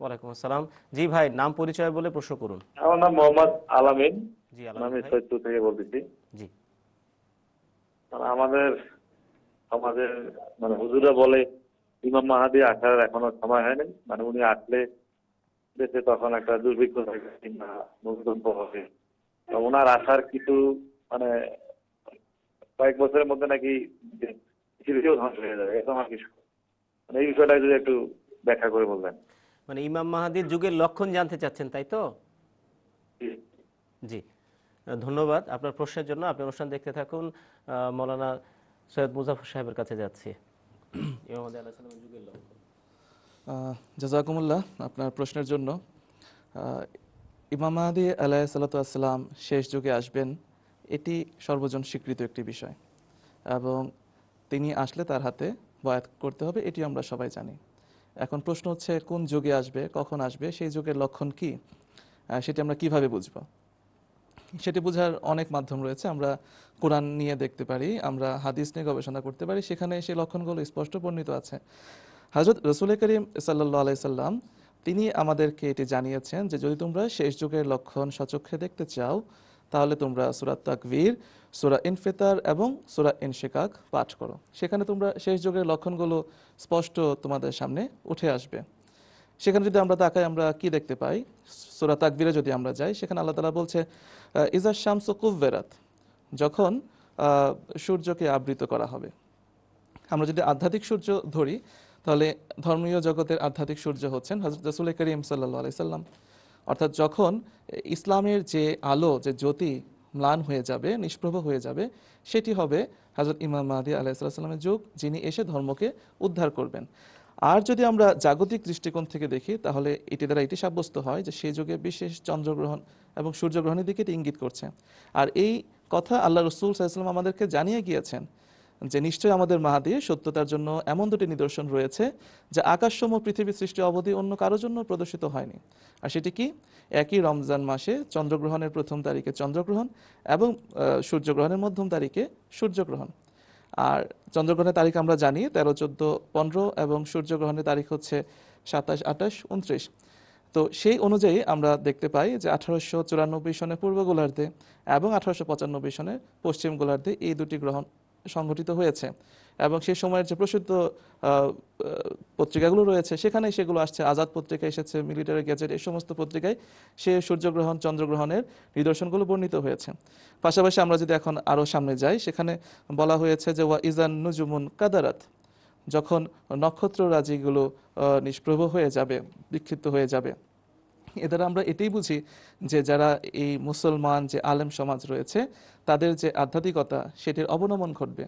ওয়ালাইকুম আসসালাম জি ভাই নাম পরিচয় বলে প্রশ্ন করুন আমার নাম মোহাম্মদ আলামিন জি আমি সৈয়দপুর থেকে বলতেছি জি আমাদের আমাদের মানে হুজুরা বলে ইমাম মাহাদি আসার এখনো সময় হয়নি মানে উনি আসলে দেশে তখন একটা দুর্ভিক্ষ থাকবে কিংবা হবে তো ওনার আসার কিছু মানে কয়েক বছরের মধ্যে নাকি পৃথিবীও ধ্বংস হয়ে যাবে এরকম আর কিছু মানে এই বিষয়টা যদি একটু ব্যাখ্যা করে বলবেন মানে ইমাম মাহাদির যুগের লক্ষণ জানতে চাচ্ছেন তাই তো জি ধন্যবাদ আপনার প্রশ্নের জন্য আপনি অনুষ্ঠান দেখতে থাকুন মৌলানা সৈয়দ মুজাফর সাহেবের কাছে যাচ্ছি জাজাকুমুল্লাহ আপনার প্রশ্নের জন্য ইমাম মাহাদি আলাহ সাল্লাতাম শেষ যুগে আসবেন এটি সর্বজন স্বীকৃত একটি বিষয় এবং তিনি আসলে তার হাতে বয়াত করতে হবে এটি আমরা সবাই জানি এখন প্রশ্ন হচ্ছে কোন যুগে আসবে কখন আসবে সেই যুগের লক্ষণ কি সেটি আমরা কিভাবে বুঝব সেটি বোঝার অনেক মাধ্যম রয়েছে আমরা কোরআন নিয়ে দেখতে পারি আমরা হাদিস নিয়ে গবেষণা করতে পারি সেখানে সেই লক্ষণগুলো স্পষ্ট বর্ণিত আছে হাজরত রসুল করিম সাল্লা আলাই সাল্লাম তিনি আমাদেরকে এটি জানিয়েছেন যে যদি তোমরা শেষ যুগের লক্ষণ সচক্ষে দেখতে চাও তাহলে তোমরা সুরা তাকবীর সুরা ইনফেতার এবং সুরা ইনশেকাক পাঠ করো সেখানে তোমরা শেষ যুগের লক্ষণগুলো স্পষ্ট তোমাদের সামনে উঠে আসবে সেখানে যদি আমরা তাকাই আমরা কি দেখতে পাই সুরা তাকবীরে যদি আমরা যাই সেখানে আল্লাহ তালা বলছে ইজার শামস কুভবেরাত যখন সূর্যকে আবৃত করা হবে আমরা যদি আধ্যাত্মিক সূর্য ধরি তাহলে ধর্মীয় জগতের আধ্যাত্মিক সূর্য হচ্ছেন হজরত রসুল করিম সাল্লাহ আলাইসাল্লাম অর্থাৎ যখন ইসলামের যে আলো যে জ্যোতি ম্লান হয়ে যাবে নিষ্প্রভ হয়ে যাবে সেটি হবে হাজর ইমাম মাহাদি আলাহিসাল্লামের যুগ যিনি এসে ধর্মকে উদ্ধার করবেন আর যদি আমরা জাগতিক দৃষ্টিকোণ থেকে দেখি তাহলে এটি দ্বারা এটি সাব্যস্ত হয় যে সেই যুগে বিশেষ চন্দ্রগ্রহণ এবং সূর্যগ্রহণের দিকে এটি ইঙ্গিত করছে আর এই কথা আল্লাহ রসুল সাল্লাম আমাদেরকে জানিয়ে গিয়েছেন যে নিশ্চয় আমাদের মাহাদি সত্যতার জন্য এমন দুটি নিদর্শন রয়েছে যা আকাশসম পৃথিবীর সৃষ্টি অবধি অন্য কারোর জন্য প্রদর্শিত হয়নি আর সেটি কি একই রমজান মাসে চন্দ্রগ্রহণের প্রথম তারিখে চন্দ্রগ্রহণ এবং সূর্যগ্রহণের মধ্যম তারিখে সূর্যগ্রহণ আর চন্দ্রগ্রহণের তারিখ আমরা জানি তেরো চোদ্দো পনেরো এবং সূর্যগ্রহণের তারিখ হচ্ছে সাতাশ আঠাশ উনত্রিশ তো সেই অনুযায়ী আমরা দেখতে পাই যে আঠারোশো চুরানব্বই সনের পূর্ব গোলার্ধে এবং আঠারোশো পঁচানব্বই সনের পশ্চিম গোলার্ধে এই দুটি গ্রহণ সংঘটিত হয়েছে এবং সে সময়ের যে প্রসিদ্ধ পত্রিকাগুলো রয়েছে সেখানে সেগুলো আসছে আজাদ পত্রিকা এসেছে মিলিটারি গ্যাজেট এই সমস্ত পত্রিকায় সে সূর্যগ্রহণ চন্দ্রগ্রহণের নিদর্শনগুলো বর্ণিত হয়েছে পাশাপাশি আমরা যদি এখন আরও সামনে যাই সেখানে বলা হয়েছে যে ওয়া ইজান নুজুমুন কাদারাত যখন নক্ষত্র রাজিগুলো নিষ্প্রভ হয়ে যাবে বিক্ষিপ্ত হয়ে যাবে এ দ্বারা আমরা এটাই বুঝি যে যারা এই মুসলমান যে আলেম সমাজ রয়েছে তাদের যে আধ্যাত্মিকতা সেটির অবনমন ঘটবে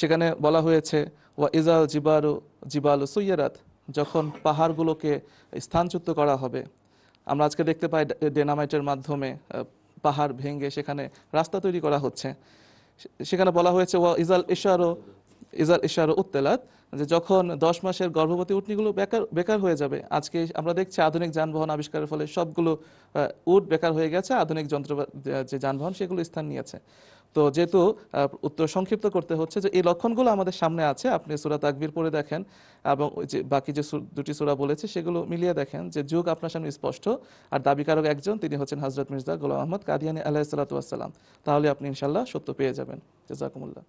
সেখানে বলা হয়েছে ওয়া ইজাল জিবারু জিবালু সৈয়ারাত যখন পাহাড়গুলোকে স্থানচ্যুত করা হবে আমরা আজকে দেখতে পাই ডেনামাইটের মাধ্যমে পাহাড় ভেঙে সেখানে রাস্তা তৈরি করা হচ্ছে সেখানে বলা হয়েছে ওয়া ইজাল ইশারো ইজার ইশার উত্তেলাত যে যখন দশ মাসের গর্ভবতী উটনিগুলো বেকার বেকার হয়ে যাবে আজকে আমরা দেখছি আধুনিক যানবাহন আবিষ্কারের ফলে সবগুলো উট বেকার হয়ে গেছে আধুনিক যন্ত্র যে যানবাহন সেগুলো স্থান নিয়েছে তো যেহেতু উত্তর সংক্ষিপ্ত করতে হচ্ছে যে এই লক্ষণগুলো আমাদের সামনে আছে আপনি সুরা তাকবির পরে দেখেন এবং যে বাকি যে দুটি সুরা বলেছে সেগুলো মিলিয়ে দেখেন যে যুগ আপনার সামনে স্পষ্ট আর দাবিকারক একজন তিনি হচ্ছেন হজরত মির্জা গোলাম আহমদ কাদিয়ানি আলাহ সালাতাম তাহলে আপনি ইনশাল্লাহ সত্য পেয়ে যাবেন জাজাকুমুল্লাহ